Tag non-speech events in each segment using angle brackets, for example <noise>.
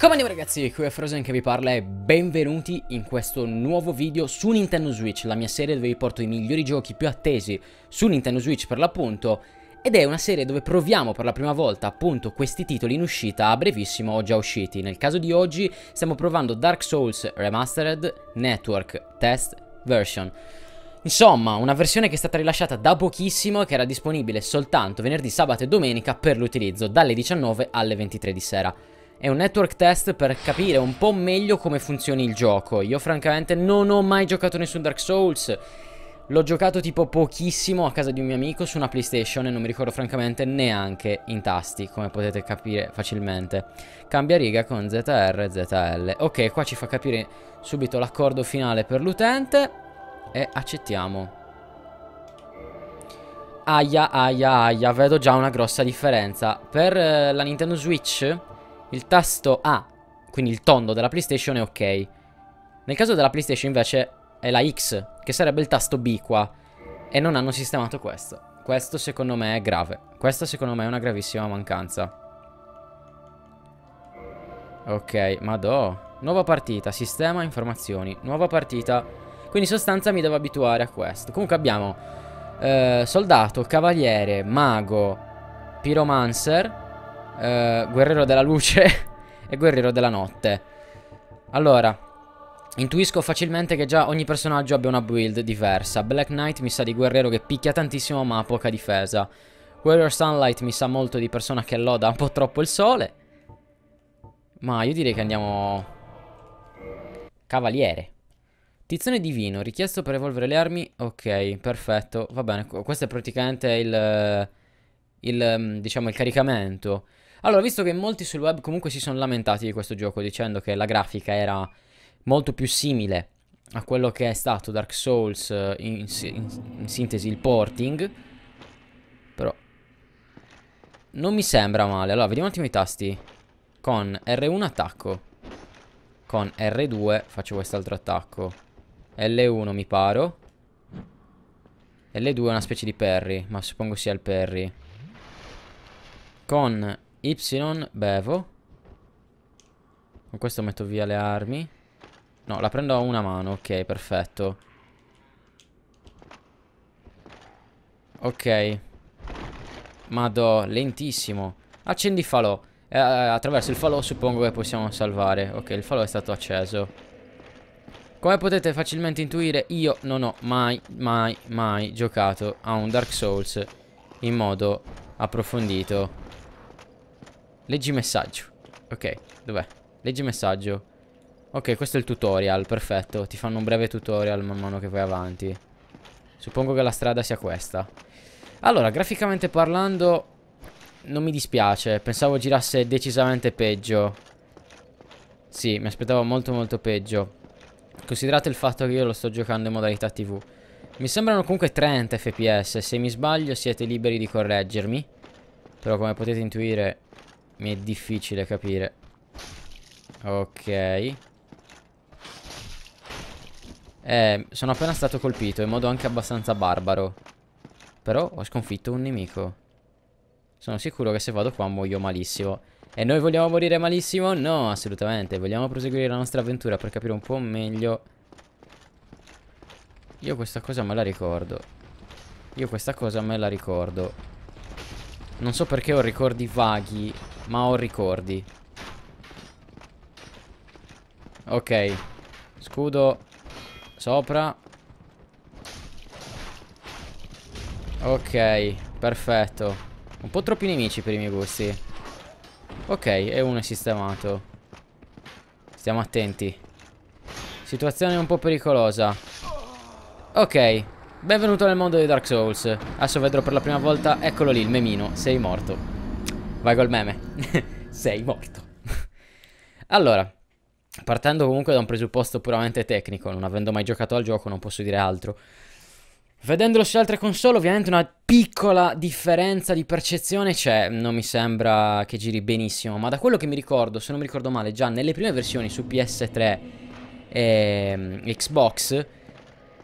Come andiamo ragazzi, qui è Frozen che vi parla e benvenuti in questo nuovo video su Nintendo Switch, la mia serie dove vi porto i migliori giochi più attesi su Nintendo Switch per l'appunto ed è una serie dove proviamo per la prima volta appunto questi titoli in uscita a brevissimo o già usciti. Nel caso di oggi stiamo provando Dark Souls Remastered Network Test Version. Insomma, una versione che è stata rilasciata da pochissimo e che era disponibile soltanto venerdì, sabato e domenica per l'utilizzo dalle 19 alle 23 di sera. È un network test per capire un po' meglio come funzioni il gioco. Io francamente non ho mai giocato nessun Dark Souls. L'ho giocato tipo pochissimo a casa di un mio amico su una PlayStation e non mi ricordo francamente neanche in tasti, come potete capire facilmente. Cambia riga con ZR e ZL. Ok, qua ci fa capire subito l'accordo finale per l'utente e accettiamo. Aia, aia, aia, vedo già una grossa differenza. Per eh, la Nintendo Switch il tasto A, quindi il tondo della PlayStation, è ok. Nel caso della PlayStation invece è la X, che sarebbe il tasto B qua. E non hanno sistemato questo. Questo secondo me è grave. Questa secondo me è una gravissima mancanza. Ok, madò. Nuova partita, sistema, informazioni. Nuova partita. Quindi in sostanza mi devo abituare a questo. Comunque abbiamo eh, soldato, cavaliere, mago, piromancer eh, guerriero della luce <laughs> e guerriero della notte. Allora, intuisco facilmente che già ogni personaggio abbia una build diversa. Black Knight mi sa di guerriero che picchia tantissimo ma ha poca difesa. Warrior Sunlight mi sa molto di persona che loda un po' troppo il sole. Ma io direi che andiamo... Cavaliere. Tizione divino, richiesto per evolvere le armi. Ok, perfetto. Va bene, questo è praticamente il... il mm, diciamo, il caricamento. Allora, visto che molti sul web comunque si sono lamentati di questo gioco dicendo che la grafica era molto più simile a quello che è stato Dark Souls eh, in, in, in sintesi il porting, però non mi sembra male. Allora, vediamo un attimo i tasti. Con R1 attacco. Con R2 faccio quest'altro attacco. L1 mi paro. L2 è una specie di parry, ma suppongo sia il parry. Con Y, bevo. Con questo metto via le armi. No, la prendo a una mano, ok, perfetto. Ok. Madò, lentissimo. Accendi falò. Eh, eh, attraverso il falò suppongo che possiamo salvare. Ok, il falò è stato acceso. Come potete facilmente intuire, io non ho mai, mai, mai giocato a un Dark Souls in modo approfondito. Leggi messaggio. Ok, dov'è? Leggi messaggio. Ok, questo è il tutorial, perfetto. Ti fanno un breve tutorial man mano che vai avanti. Suppongo che la strada sia questa. Allora, graficamente parlando, non mi dispiace. Pensavo girasse decisamente peggio. Sì, mi aspettavo molto molto peggio. Considerate il fatto che io lo sto giocando in modalità TV. Mi sembrano comunque 30 fps, se mi sbaglio siete liberi di correggermi. Però come potete intuire mi è difficile capire. Ok. Eh, sono appena stato colpito in modo anche abbastanza barbaro. Però ho sconfitto un nemico. Sono sicuro che se vado qua muoio malissimo. E noi vogliamo morire malissimo? No, assolutamente. Vogliamo proseguire la nostra avventura per capire un po' meglio. Io questa cosa me la ricordo. Io questa cosa me la ricordo. Non so perché ho ricordi vaghi, ma ho ricordi. Ok. Scudo sopra. Ok, perfetto. Un po' troppi nemici per i miei gusti. Ok, e uno è sistemato. Stiamo attenti. Situazione un po' pericolosa. Ok. Benvenuto nel mondo di Dark Souls. Adesso vedrò per la prima volta. Eccolo lì, il memino. Sei morto. Vai col meme. <laughs> Sei morto. <laughs> allora, partendo comunque da un presupposto puramente tecnico, non avendo mai giocato al gioco, non posso dire altro. Vedendolo su altre console, ovviamente una piccola differenza di percezione c'è, non mi sembra che giri benissimo, ma da quello che mi ricordo, se non mi ricordo male, già nelle prime versioni su PS3 e ehm, Xbox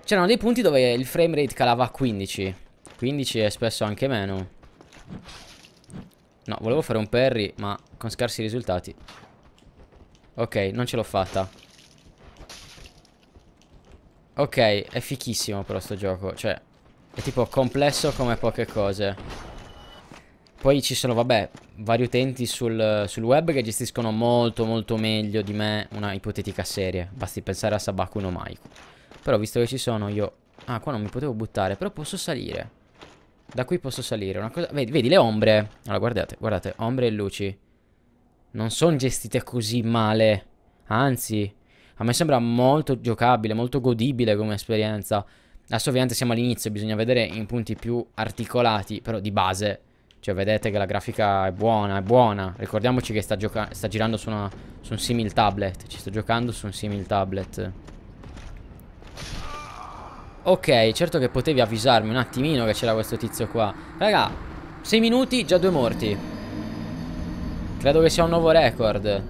C'erano dei punti dove il framerate calava a 15 15 e spesso anche meno No, volevo fare un parry ma con scarsi risultati Ok, non ce l'ho fatta Ok, è fichissimo però sto gioco Cioè, è tipo complesso come poche cose Poi ci sono, vabbè, vari utenti sul, sul web che gestiscono molto molto meglio di me una ipotetica serie Basti pensare a Sabaku no Maiku però visto che ci sono io... Ah, qua non mi potevo buttare, però posso salire. Da qui posso salire. Una cosa... vedi, vedi le ombre. Allora, guardate, guardate, ombre e luci. Non sono gestite così male. Anzi, a me sembra molto giocabile, molto godibile come esperienza. Adesso ovviamente siamo all'inizio, bisogna vedere in punti più articolati, però di base. Cioè vedete che la grafica è buona, è buona. Ricordiamoci che sta, sta girando su, una, su un simil tablet. Ci sto giocando su un simil tablet. Ok, certo che potevi avvisarmi un attimino che c'era questo tizio qua. Raga, 6 minuti, già due morti. Credo che sia un nuovo record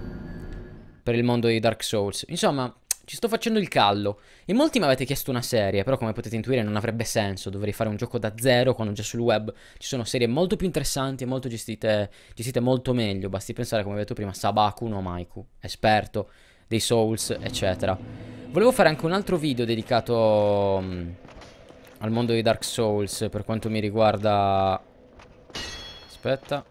per il mondo di Dark Souls. Insomma, ci sto facendo il callo. In molti mi avete chiesto una serie, però come potete intuire non avrebbe senso. Dovrei fare un gioco da zero quando già sul web ci sono serie molto più interessanti e molto gestite, gestite molto meglio. Basti pensare, come ho detto prima, Sabaku no Maiku, esperto dei Souls, eccetera. Volevo fare anche un altro video dedicato mh, mm, al mondo di Dark Souls per quanto mi riguarda... Aspetta.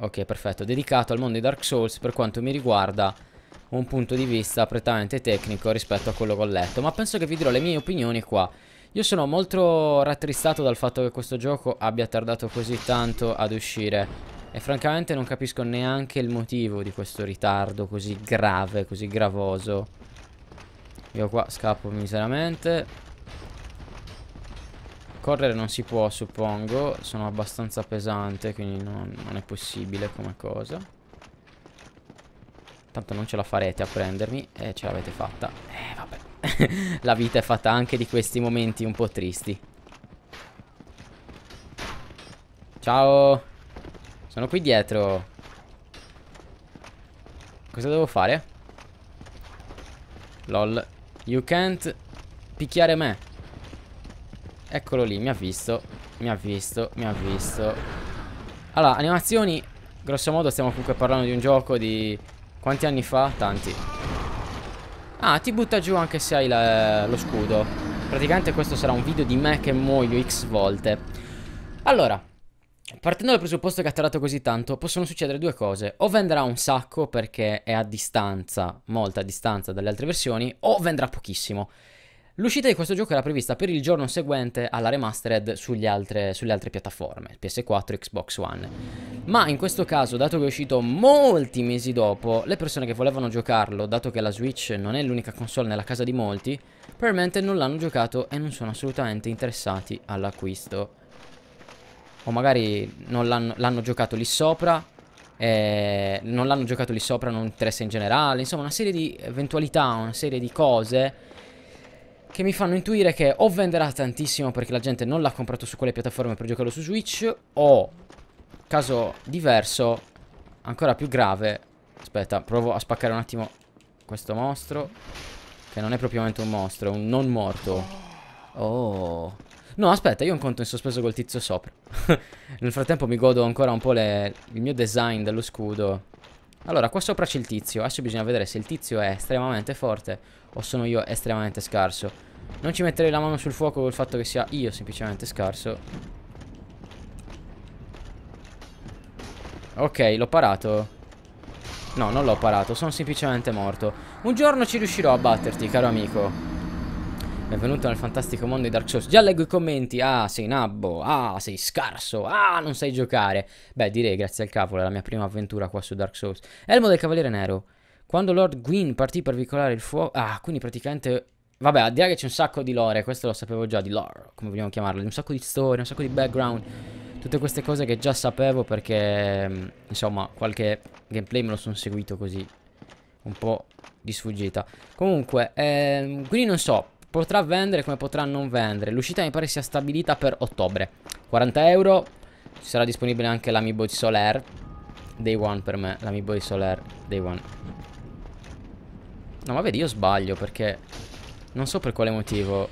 Ok, perfetto. Dedicato al mondo di Dark Souls per quanto mi riguarda un punto di vista prettamente tecnico rispetto a quello che ho letto. Ma penso che vi dirò le mie opinioni qua. Io sono molto rattristato dal fatto che questo gioco abbia tardato così tanto ad uscire. E francamente non capisco neanche il motivo di questo ritardo così grave, così gravoso. Io qua scappo miseramente Correre non si può suppongo Sono abbastanza pesante Quindi non, non è possibile come cosa Tanto non ce la farete a prendermi E eh, ce l'avete fatta Eh vabbè <laughs> La vita è fatta anche di questi momenti un po' tristi Ciao Sono qui dietro Cosa devo fare? Lol You can't picchiare me. Eccolo lì, mi ha visto. Mi ha visto, mi ha visto. Allora, animazioni. Grosso modo stiamo comunque parlando di un gioco di... Quanti anni fa? Tanti. Ah, ti butta giù anche se hai la... lo scudo. Praticamente questo sarà un video di me che muoio x volte. Allora, partendo dal presupposto che ha tarato così tanto, possono succedere due cose. O venderà un sacco perché è a distanza, molta distanza dalle altre versioni, o venderà pochissimo. L'uscita di questo gioco era prevista per il giorno seguente alla remastered altre, sulle altre piattaforme, PS4 e Xbox One. Ma in questo caso, dato che è uscito molti mesi dopo, le persone che volevano giocarlo, dato che la Switch non è l'unica console nella casa di molti, probabilmente non l'hanno giocato e non sono assolutamente interessati all'acquisto o magari non l'hanno giocato lì sopra eh, non l'hanno giocato lì sopra, non interessa in generale, insomma una serie di eventualità, una serie di cose che mi fanno intuire che o venderà tantissimo perché la gente non l'ha comprato su quelle piattaforme per giocarlo su Switch o, caso diverso, ancora più grave, aspetta, provo a spaccare un attimo questo mostro, che non è propriamente un mostro, è un non morto. Oh... No, aspetta, io ho un conto in sospeso col tizio sopra. <laughs> Nel frattempo mi godo ancora un po' le... il mio design dello scudo. Allora, qua sopra c'è il tizio. Adesso bisogna vedere se il tizio è estremamente forte o sono io estremamente scarso. Non ci metterei la mano sul fuoco col fatto che sia io semplicemente scarso. Ok, l'ho parato. No, non l'ho parato, sono semplicemente morto. Un giorno ci riuscirò a batterti, caro amico. Benvenuto nel fantastico mondo di Dark Souls. Già leggo i commenti. Ah, sei nabbo. Ah, sei scarso. Ah, non sai giocare. Beh, direi grazie al cavolo, è la mia prima avventura qua su Dark Souls. Elmo del Cavaliere Nero. Quando Lord Gwyn partì per veicolare il fuoco... Ah, quindi praticamente... Vabbè, a dire che c'è un sacco di lore, questo lo sapevo già, di lore, come vogliamo chiamarlo, un sacco di storie, un sacco di background, tutte queste cose che già sapevo perché, mm, insomma, qualche gameplay me lo sono seguito così, un po' di sfuggita. Comunque, ehm, quindi non so, Potrà vendere come potrà non vendere. L'uscita mi pare sia stabilita per ottobre. 40 euro. Ci sarà disponibile anche l'amibo di Soler. Day one per me, l'amibo di Soler. Day one. No, ma vedi, io sbaglio perché non so per quale motivo.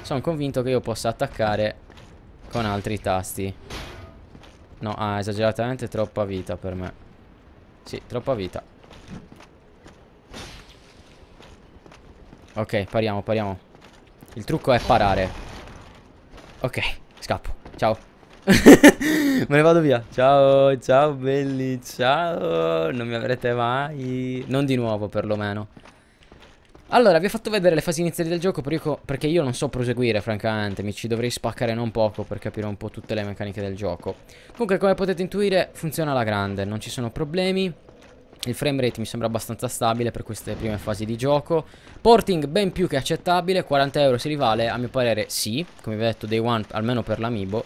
Sono convinto che io possa attaccare con altri tasti. No, ah, esageratamente troppa vita per me. Sì, troppa vita. Ok, pariamo, pariamo. Il trucco è parare. Ok, scappo. Ciao. <laughs> Me ne vado via. Ciao, ciao belli, ciao. Non mi avrete mai. Non di nuovo, perlomeno. Allora, vi ho fatto vedere le fasi iniziali del gioco perché io non so proseguire, francamente. Mi ci dovrei spaccare non poco per capire un po' tutte le meccaniche del gioco. Comunque, come potete intuire, funziona alla grande. Non ci sono problemi. Il frame rate mi sembra abbastanza stabile per queste prime fasi di gioco. Porting ben più che accettabile, 40 euro si rivale? A mio parere sì, come vi ho detto day one, almeno per l'amibo.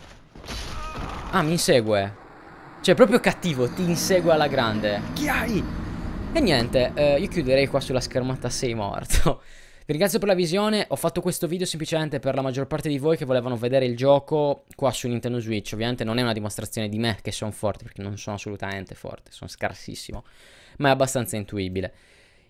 Ah, mi insegue. Cioè, proprio cattivo, ti insegue alla grande. Chi hai? E niente, eh, io chiuderei qua sulla schermata sei morto. <laughs> Vi ringrazio per la visione, ho fatto questo video semplicemente per la maggior parte di voi che volevano vedere il gioco qua su Nintendo Switch. Ovviamente non è una dimostrazione di me che sono forte, perché non sono assolutamente forte, sono scarsissimo ma è abbastanza intuibile.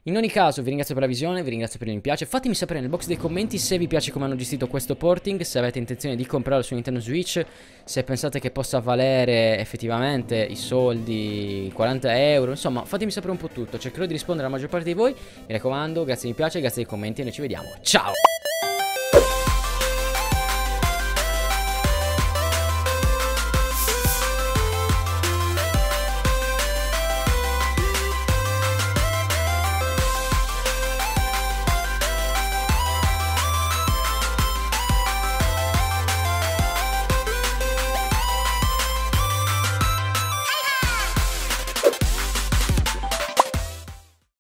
In ogni caso vi ringrazio per la visione, vi ringrazio per il mi piace, fatemi sapere nel box dei commenti se vi piace come hanno gestito questo porting, se avete intenzione di comprarlo su Nintendo Switch, se pensate che possa valere effettivamente i soldi, 40 euro, insomma fatemi sapere un po' tutto, cercherò di rispondere alla maggior parte di voi, mi raccomando, grazie di mi piace, grazie dei commenti e noi ci vediamo, ciao!